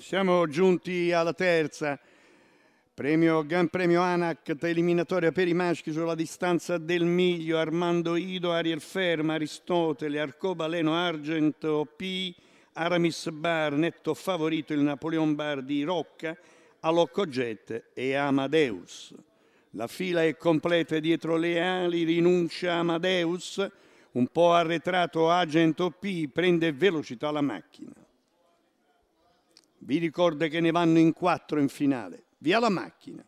Siamo giunti alla terza. Premio Gran Premio Anac, eliminatoria per i maschi sulla distanza del miglio, Armando Ido, Ariel Ferma, Aristotele, Arcobaleno Argento, P, Aramis Bar, netto favorito il Napoleon Bar di Rocca, Alocco Jet e Amadeus. La fila è completa dietro le ali, rinuncia Amadeus, un po' arretrato Agent P, prende velocità la macchina. Vi ricordo che ne vanno in quattro in finale. Via la macchina.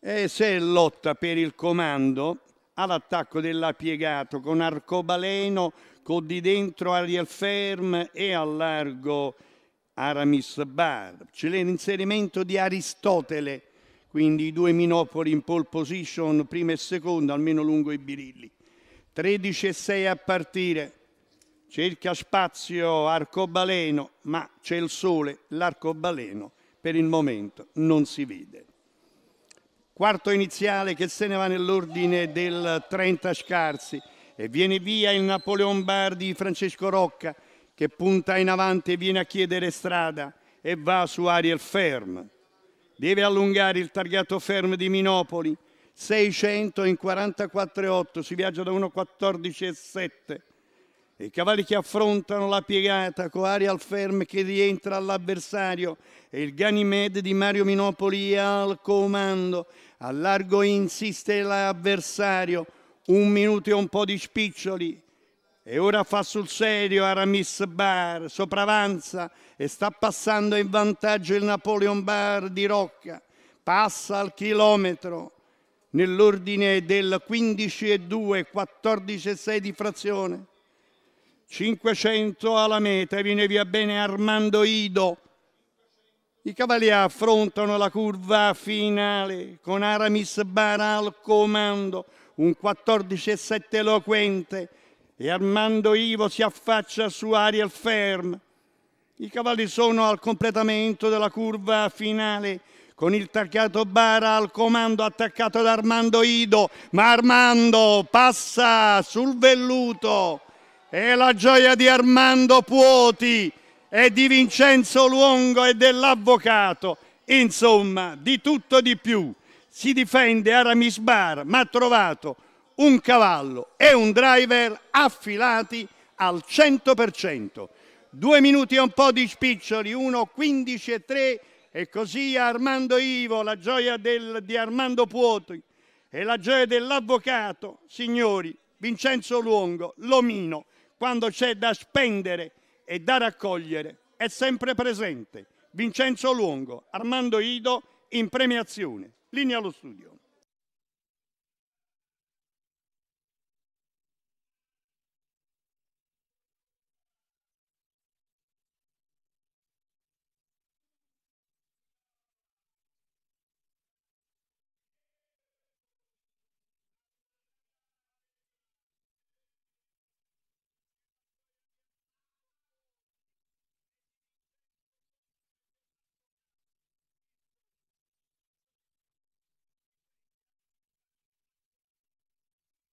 E se lotta per il comando all'attacco della piegato con arcobaleno, con di dentro Ariel Ferm e al largo Aramis Bar. C'è l'inserimento di Aristotele, quindi i due Minopoli in pole position, prima e seconda, almeno lungo i birilli. 13 e 6 a partire. Cerca spazio arcobaleno, ma c'è il sole, l'arcobaleno per il momento non si vede. Quarto iniziale che se ne va nell'ordine del 30 scarsi e viene via il Napoleon Bardi di Francesco Rocca che punta in avanti e viene a chiedere strada e va su Ariel Ferm. Deve allungare il targato Ferm di Minopoli, 600 in 44,8, si viaggia da 1,14,7 i cavalli che affrontano la piegata con al Ferm che rientra all'avversario e il Ganymede di Mario Minopoli al comando. A largo insiste l'avversario, un minuto e un po' di spiccioli. E ora fa sul serio Aramis Bar, sopravanza e sta passando in vantaggio il Napoleon Bar di Rocca. Passa al chilometro nell'ordine del 15 e 2, 14 e 6 di frazione. 500 alla meta e viene via bene Armando Ido. I cavalli affrontano la curva finale con Aramis Bara al comando, un 14-7 eloquente e Armando Ivo si affaccia su Ariel Ferm. I cavalli sono al completamento della curva finale con il tarchiato Bara al comando attaccato da Armando Ido, ma Armando passa sul velluto e la gioia di Armando Puoti e di Vincenzo Luongo e dell'avvocato. Insomma, di tutto di più. Si difende Aramis Bar, ma ha trovato un cavallo e un driver affilati al 100%. Due minuti e un po' di spiccioli, uno 15 e 3 e così Armando Ivo, la gioia del, di Armando Puoti e la gioia dell'avvocato, signori, Vincenzo Luongo, Lomino, quando c'è da spendere e da raccogliere è sempre presente. Vincenzo Luongo, Armando Ido in premiazione. Linea allo studio.